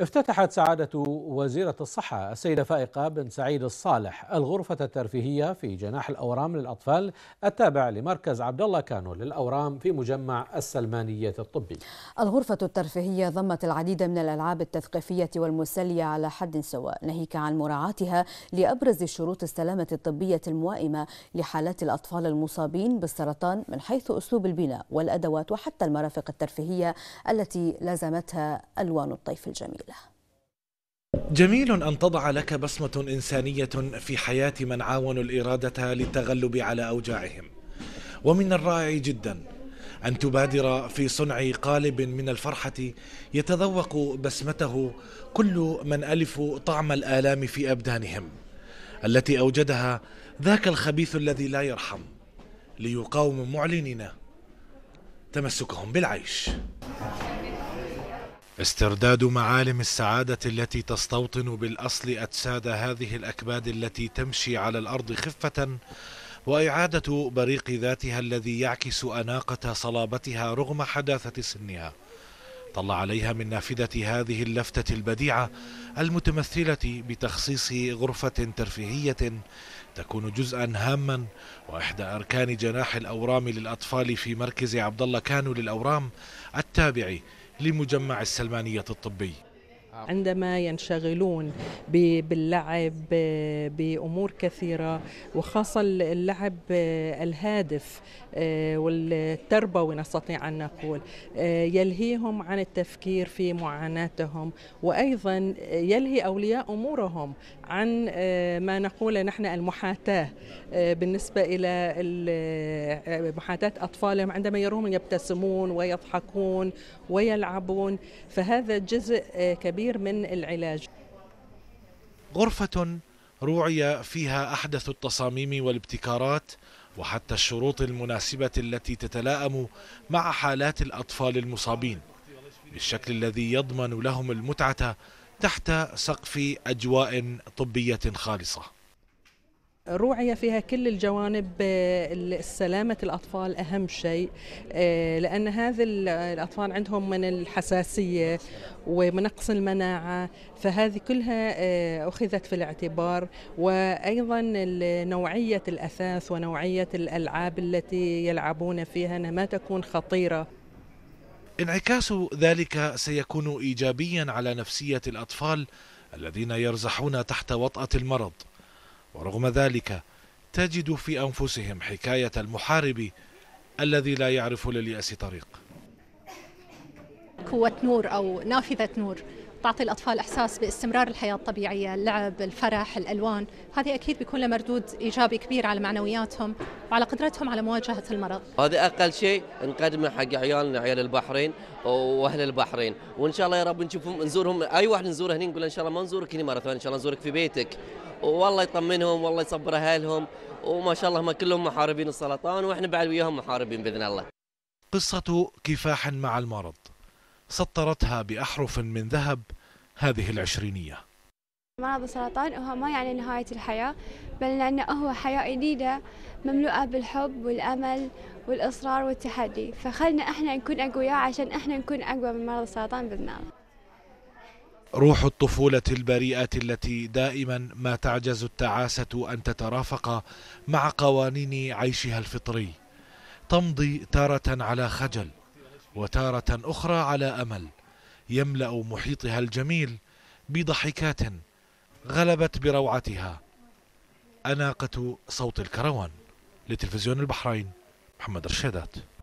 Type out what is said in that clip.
افتتحت سعادة وزيرة الصحة السيدة فائقة بن سعيد الصالح الغرفة الترفيهية في جناح الأورام للأطفال التابع لمركز عبد الله كانو للأورام في مجمع السلمانية الطبي. الغرفة الترفيهية ضمت العديد من الألعاب التثقيفية والمسلية على حد سواء ناهيك عن مراعاتها لأبرز شروط السلامة الطبية الموائمة لحالات الأطفال المصابين بالسرطان من حيث أسلوب البناء والأدوات وحتى المرافق الترفيهية التي لازمتها ألوان الطيف الجميل. له جميل أن تضع لك بصمة إنسانية في حياة من عاونوا الإرادة للتغلب على أوجاعهم ومن الرائع جدا أن تبادر في صنع قالب من الفرحة يتذوق بسمته كل من ألف طعم الآلام في أبدانهم التي أوجدها ذاك الخبيث الذي لا يرحم ليقاوم معلننا تمسكهم بالعيش استرداد معالم السعادة التي تستوطن بالأصل أجساد هذه الأكباد التي تمشي على الأرض خفة وإعادة بريق ذاتها الذي يعكس أناقة صلابتها رغم حداثة سنها طل عليها من نافذة هذه اللفتة البديعة المتمثلة بتخصيص غرفة ترفيهية تكون جزءا هاما وإحدى أركان جناح الأورام للأطفال في مركز عبد الله كانو للأورام التابع لمجمع السلمانية الطبي آه. عندما ينشغلون باللعب آه، بأمور كثيرة وخاصة اللعب آه، الهادف والتربوي نستطيع أن نقول يلهيهم عن التفكير في معاناتهم وأيضا يلهي أولياء أمورهم عن ما نقول نحن المحاتاة بالنسبة إلى محاتاة أطفالهم عندما يرون يبتسمون ويضحكون ويلعبون فهذا جزء كبير الكثير من العلاج غرفة روعي فيها أحدث التصاميم والابتكارات وحتى الشروط المناسبة التي تتلائم مع حالات الأطفال المصابين بالشكل الذي يضمن لهم المتعة تحت سقف أجواء طبية خالصة روعية فيها كل الجوانب آه، سلامة الأطفال أهم شيء آه، لأن هذه الأطفال عندهم من الحساسية ومنقص المناعة فهذه كلها آه، أخذت في الاعتبار وأيضا نوعية الأثاث ونوعية الألعاب التي يلعبون فيها أنها ما تكون خطيرة انعكاس ذلك سيكون إيجابيا على نفسية الأطفال الذين يرزحون تحت وطأة المرض ورغم ذلك تجد في أنفسهم حكاية المحارب الذي لا يعرف لليأس طريق قوة نور أو نافذة نور تعطي الأطفال إحساس باستمرار الحياة الطبيعية اللعب الفرح الألوان هذه أكيد بيكون له مردود إيجابي كبير على معنوياتهم وعلى قدرتهم على مواجهة المرض هذا أقل شيء نقدمه حق عيالنا عيال البحرين وأهل البحرين وإن شاء الله يا رب نشوفهم نزورهم أي واحد نزوره هنا نقول إن شاء الله ما نزورك هنا مرة ثانية إن شاء الله نزورك في بيتك والله يطمنهم والله يصبر أهلهم وما شاء الله ما كلهم محاربين السرطان وإحنا بعد وياهم محاربين بإذن الله قصة كفاح مع المرض سطرتها بأحرف من ذهب هذه العشرينية مرض السرطان هو ما يعني نهاية الحياة بل لأنه هو حياة جديدة مملوءة بالحب والأمل والإصرار والتحدي فخلنا إحنا نكون أقوياء عشان إحنا نكون أقوى من مرض السرطان بإذن الله روح الطفولة البريئة التي دائما ما تعجز التعاسة أن تترافق مع قوانين عيشها الفطري تمضي تارة على خجل وتارة أخرى على أمل يملأ محيطها الجميل بضحكات غلبت بروعتها أناقة صوت الكروان لتلفزيون البحرين محمد رشيدات